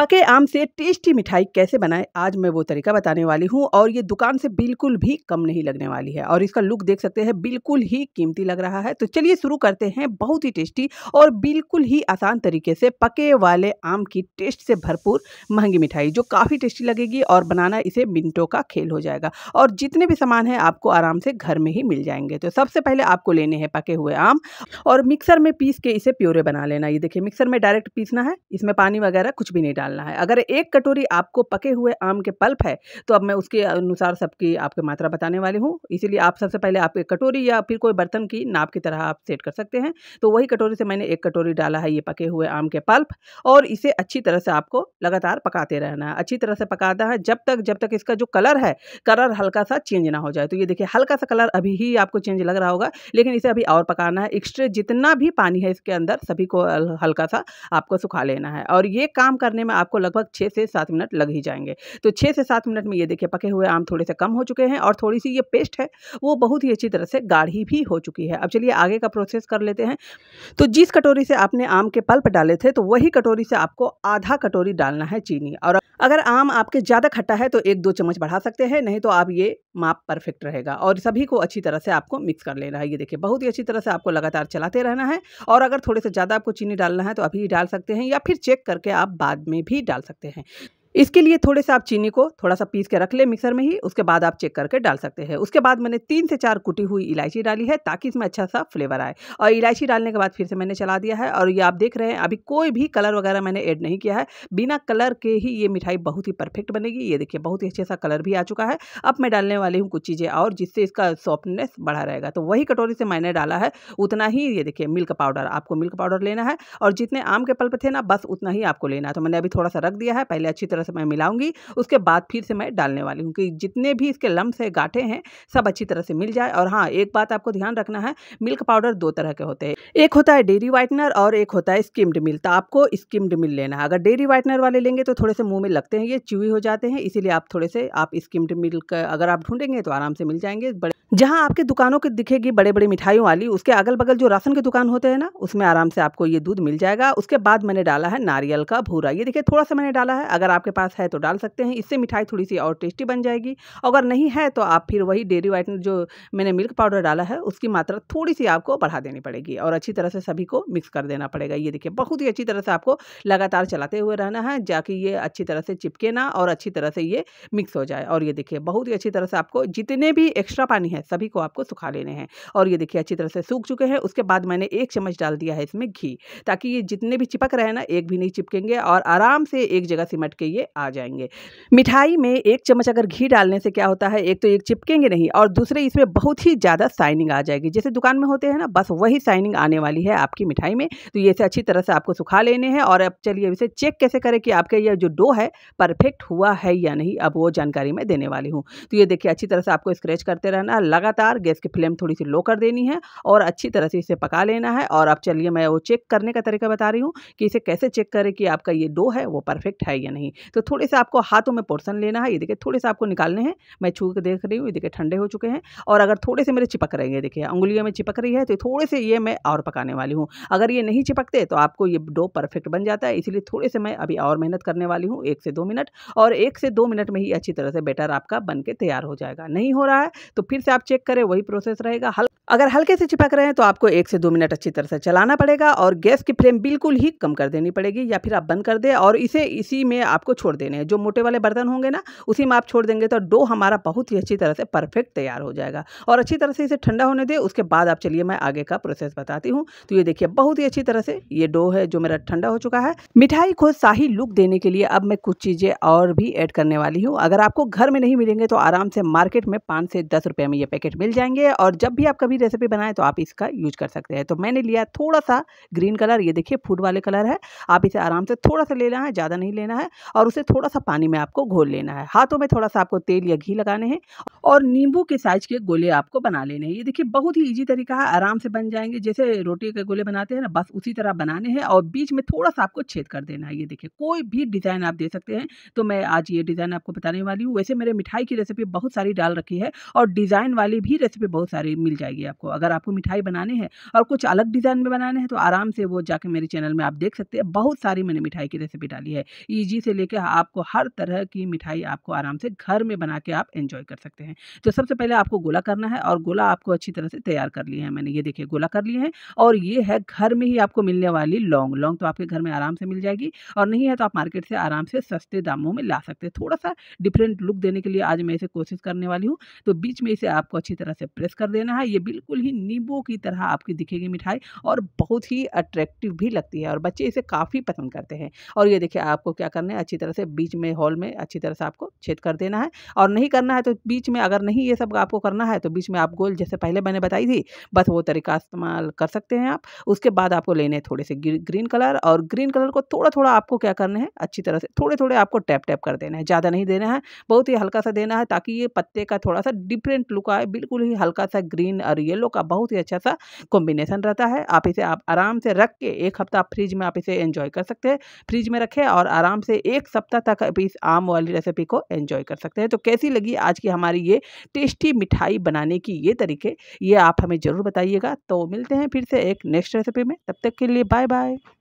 पके आम से टेस्टी मिठाई कैसे बनाएं आज मैं वो तरीका बताने वाली हूँ और ये दुकान से बिल्कुल भी कम नहीं लगने वाली है और इसका लुक देख सकते हैं बिल्कुल ही कीमती लग रहा है तो चलिए शुरू करते हैं बहुत ही टेस्टी और बिल्कुल ही आसान तरीके से पके वाले आम की टेस्ट से भरपूर महंगी मिठाई जो काफ़ी टेस्टी लगेगी और बनाना इसे मिनटों का खेल हो जाएगा और जितने भी सामान हैं आपको आराम से घर में ही मिल जाएंगे तो सबसे पहले आपको लेने हैं पके हुए आम और मिक्सर में पीस के इसे प्योरे बना लेना ये देखिए मिक्सर में डायरेक्ट पीसना है इसमें पानी वगैरह कुछ भी नहीं डालना है अगर एक कटोरी आपको पके हुए आम के पल्प है तो अब मैं उसके अनुसार सबकी आपकी मात्रा बताने वाली हूँ इसीलिए आप सबसे पहले आप एक कटोरी या फिर कोई बर्तन की नाप की तरह आप सेट कर सकते हैं तो वही कटोरी से मैंने एक कटोरी डाला है ये पके हुए आम के पल्प और इसे अच्छी तरह से आपको लगातार पकाते रहना है अच्छी तरह से पकाता है जब तक जब तक इसका जो कलर है कलर हल्का सा चेंज ना हो जाए तो ये देखिए हल्का सा कलर अभी ही आपको चेंज लग रहा होगा लेकिन इसे अभी और पकाना है एक्स्ट्रे जितना भी पानी है इसके अंदर सभी को हल्का सा आपको सुखा लेना है और ये काम करने में आपको लगभग छः से सात मिनट लग ही जाएंगे तो छः से सात मिनट में ये देखिए पके हुए आम थोड़े से कम हो चुके हैं और थोड़ी सी ये पेस्ट है वो बहुत ही अच्छी तरह से गाढ़ी भी हो चुकी है अब चलिए आगे का प्रोसेस कर लेते हैं तो जिस कटोरी से आपने आम के पल्प डाले थे तो वही कटोरी से आपको आधा कटोरी डालना है चीनी और अगर आम आपके ज़्यादा खट्टा है तो एक दो चम्मच बढ़ा सकते हैं नहीं तो आप ये माप परफेक्ट रहेगा और सभी को अच्छी तरह से आपको मिक्स कर लेना है ये देखिए बहुत ही अच्छी तरह से आपको लगातार चलाते रहना है और अगर थोड़े से ज़्यादा आपको चीनी डालना है तो अभी डाल सकते हैं या फिर चेक करके आप बाद में भी डाल सकते हैं इसके लिए थोड़े से आप चीनी को थोड़ा सा पीस के रख ले मिक्सर में ही उसके बाद आप चेक करके डाल सकते हैं उसके बाद मैंने तीन से चार कुटी हुई इलायची डाली है ताकि इसमें अच्छा सा फ्लेवर आए और इलायची डालने के बाद फिर से मैंने चला दिया है और ये आप देख रहे हैं अभी कोई भी कलर वगैरह मैंने ऐड नहीं किया है बिना कलर के ही ये मिठाई बहुत ही परफेक्ट बनेगी ये देखिए बहुत ही अच्छे सा कलर भी आ चुका है अब मैं डालने वाली हूँ कुछ चीज़ें और जिससे इसका सॉफ्टनेस बढ़ा रहेगा तो वही कटोरी से मैंने डाला है उतना ही ये देखिए मिल्क पाउडर आपको मिल्क पाउडर लेना है और जितने आम के पल्प थे ना बस उतना ही आपको लेना है तो मैंने अभी थोड़ा सा रख दिया है पहले अच्छी तरह तरह से मैं मिलाऊंगी उसके बाद फिर से मैं डालने वाली हूँ कि जितने भी इसके लम्ब से गाठे हैं सब अच्छी तरह से मिल जाए और हाँ एक बात आपको ध्यान रखना है मिल्क पाउडर दो तरह के होते हैं एक होता है डेयरी वाइटनर और एक होता है स्किम्ड मिल तो आपको स्किम्ड मिल लेना है अगर डेरी वाइटनर वाले लेंगे तो थोड़े से मुंह में लगते हैं ये चुवी हो जाते हैं इसीलिए आप थोड़े से आप स्किम्ड मिल्क अगर आप ढूंढेंगे तो आराम से मिल जाएंगे बड़े जहां आपके दुकानों के दिखेगी बड़े बड़े मिठाइयों वाली उसके अगल बगल जो राशन के दुकान होते हैं ना उसमें आराम से आपको ये दूध मिल जाएगा उसके बाद मैंने डाला है नारियल का भूरा ये देखिए थोड़ा सा मैंने डाला है अगर आपके पास है तो डाल सकते हैं इससे मिठाई थोड़ी सी और टेस्टी बन जाएगी अगर नहीं है तो आप फिर वही डेयरी वाइट जो मैंने मिल्क पाउडर डाला है उसकी मात्रा थोड़ी सी आपको बढ़ा देनी पड़ेगी और अच्छी तरह से सभी को मिक्स कर देना पड़ेगा ये देखिए बहुत ही अच्छी तरह से आपको लगातार चलाते हुए रहना है जाकि ये अच्छी तरह से चिपके ना और अच्छी तरह से ये मिक्स हो जाए और ये देखिए बहुत ही अच्छी तरह से आपको जितने भी एक्स्ट्रा पानी है हैं सभी को आपको सुखा लेने हैं और ये देखिए अच्छी तरह से सूख चुके हैं उसके बाद मैंने एक चम्मच डाल दिया है इसमें घी ताकि ये जितने भी चिपक रहे हैं ना एक भी नहीं चिपकेंगे और आराम से एक जगह सिमट के ये आ जाएंगे मिठाई में एक चम्मच अगर घी डालने से क्या होता है एक तो एक चिपकेंगे नहीं और दूसरे इसमें बहुत ही ज़्यादा साइनिंग आ जाएगी जैसे दुकान में होते हैं ना बस वही साइनिंग आने वाली है आपकी मिठाई में तो ये से अच्छी तरह से आपको सुखा लेने हैं और अब चलिए इसे चेक कैसे करें कि आपका ये जो डो है परफेक्ट हुआ है या नहीं अब वो जानकारी मैं देने वाली हूँ तो ये देखिए अच्छी तरह से आपको स्क्रैच करते रहना लगातार गैस की फ्लेम थोड़ी सी लो कर देनी है और अच्छी तरह से इसे पका लेना है और अब चलिए मैं वो चेक करने का तरीका बता रही हूँ कि इसे कैसे चेक करें कि आपका ये डो है वो परफेक्ट है या नहीं तो थोड़े से आपको हाथों में पोर्सन लेना है ये देखिए थोड़े से आपको निकालने हैं मैं छू के देख रही हूँ ये देखिए ठंडे हो चुके हैं और अगर थोड़े से मेरे चिपक रहे हैं देखिए उंगलियों में चिपक रही है तो थोड़े से ये मैं और पकाने वाली हूँ अगर ये नहीं चिपकते तो आपको ये डो परफेक्ट बन जाता है इसलिए थोड़े से मैं अभी और मेहनत करने वाली हूँ एक से दो मिनट और एक से दो मिनट में ही अच्छी तरह से बेटर आपका बन के तैयार हो जाएगा नहीं हो रहा है तो फिर से आप आप चेक करें वही प्रोसेस रहेगा हल अगर हल्के से चिपक रहे हैं तो आपको एक से दो मिनट अच्छी तरह से चलाना पड़ेगा और गैस की फ्लेम बिल्कुल ही कम कर देनी पड़ेगी या फिर आप बंद कर दें और इसे इसी में आपको छोड़ देने हैं जो मोटे वाले बर्तन होंगे ना उसी में आप छोड़ देंगे तो डो हमारा बहुत ही अच्छी तरह से परफेक्ट तैयार हो जाएगा और अच्छी तरह से इसे ठंडा होने दें उसके बाद आप चलिए मैं आगे का प्रोसेस बताती हूँ तो ये देखिए बहुत ही अच्छी तरह से ये डो है जो मेरा ठंडा हो चुका है मिठाई को शाही लुक देने के लिए अब मैं कुछ चीज़ें और भी ऐड करने वाली हूँ अगर आपको घर में नहीं मिलेंगे तो आराम से मार्केट में पाँच से दस रुपये में ये पैकेट मिल जाएंगे और जब भी आप कभी रेसिपी बनाएं तो आप इसका यूज कर सकते हैं तो मैंने लिया थोड़ा सा ग्रीन कलर ये देखिए फूड वाले कलर है आप इसे आराम से थोड़ा सा लेना है ज़्यादा नहीं लेना है और उसे थोड़ा सा पानी में आपको घोल लेना है हाथों में थोड़ा सा आपको तेल या घी लगाने हैं और नींबू के साइज के गोले आपको बना लेने हैं ये देखिए बहुत ही ईजी तरीका है आराम से बन जाएंगे जैसे रोटी के गोले बनाते हैं ना बस उसी तरह बनाने हैं और बीच में थोड़ा सा आपको छेद कर देना है ये देखिए कोई भी डिज़ाइन आप दे सकते हैं तो मैं आज ये डिज़ाइन आपको बताने वाली हूँ वैसे मेरे मिठाई की रेसिपी बहुत सारी डाल रखी है और डिज़ाइन डिज़ाइन वाली भी रेसिपी बहुत सारी मिल जाएगी आपको अगर आपको मिठाई बनाने हैं और कुछ अलग डिज़ाइन में बनाने हैं तो आराम से वो जाके मेरे चैनल में आप देख सकते हैं बहुत सारी मैंने मिठाई की रेसिपी डाली है ईजी से लेकर आपको हर तरह की मिठाई आपको आराम से घर में बना के आप एंजॉय कर सकते हैं तो सबसे पहले आपको गोला करना है और गोला आपको अच्छी तरह से तैयार कर लिया है मैंने ये देखिए गोला कर लिए हैं और ये है घर में ही आपको मिलने वाली लौंग लौंग तो आपके घर में आराम से मिल जाएगी और नहीं है तो आप मार्केट से आराम से सस्ते दामों में ला सकते हैं थोड़ा सा डिफरेंट लुक देने के लिए आज मैं इसे कोशिश करने वाली हूँ तो बीच में इसे आपको अच्छी तरह से प्रेस कर देना है ये बिल्कुल ही नींबू की तरह आपकी दिखेगी मिठाई और बहुत ही अट्रैक्टिव भी लगती है और बच्चे इसे काफ़ी पसंद करते हैं और ये देखिए आपको क्या करना है अच्छी तरह से बीच में हॉल में अच्छी तरह से आपको छेद कर देना है और नहीं करना है तो बीच में अगर नहीं ये सब आपको करना है तो बीच में आप गोल जैसे पहले मैंने बताई थी बस वो तरीका इस्तेमाल कर सकते हैं आप उसके बाद आपको लेने हैं थोड़े से ग्रीन कलर और ग्रीन कलर को थोड़ा थोड़ा आपको क्या करना है अच्छी तरह से थोड़े थोड़े आपको टैप टैप कर देना है ज़्यादा नहीं देना है बहुत ही हल्का सा देना है ताकि ये पत्ते का थोड़ा सा डिफरेंट लुक का बिल्कुल ही हल्का सा ग्रीन और येलो का बहुत ही अच्छा सा कॉम्बिनेशन रहता है आप इसे आप आराम से रख के एक हफ्ता फ्रिज में आप इसे एंजॉय कर सकते हैं फ्रिज में रखें और आराम से एक सप्ताह तक आप इस आम वाली रेसिपी को एंजॉय कर सकते हैं तो कैसी लगी आज की हमारी ये टेस्टी मिठाई बनाने की ये तरीके ये आप हमें ज़रूर बताइएगा तो मिलते हैं फिर से एक नेक्स्ट रेसिपी में तब तक के लिए बाय बाय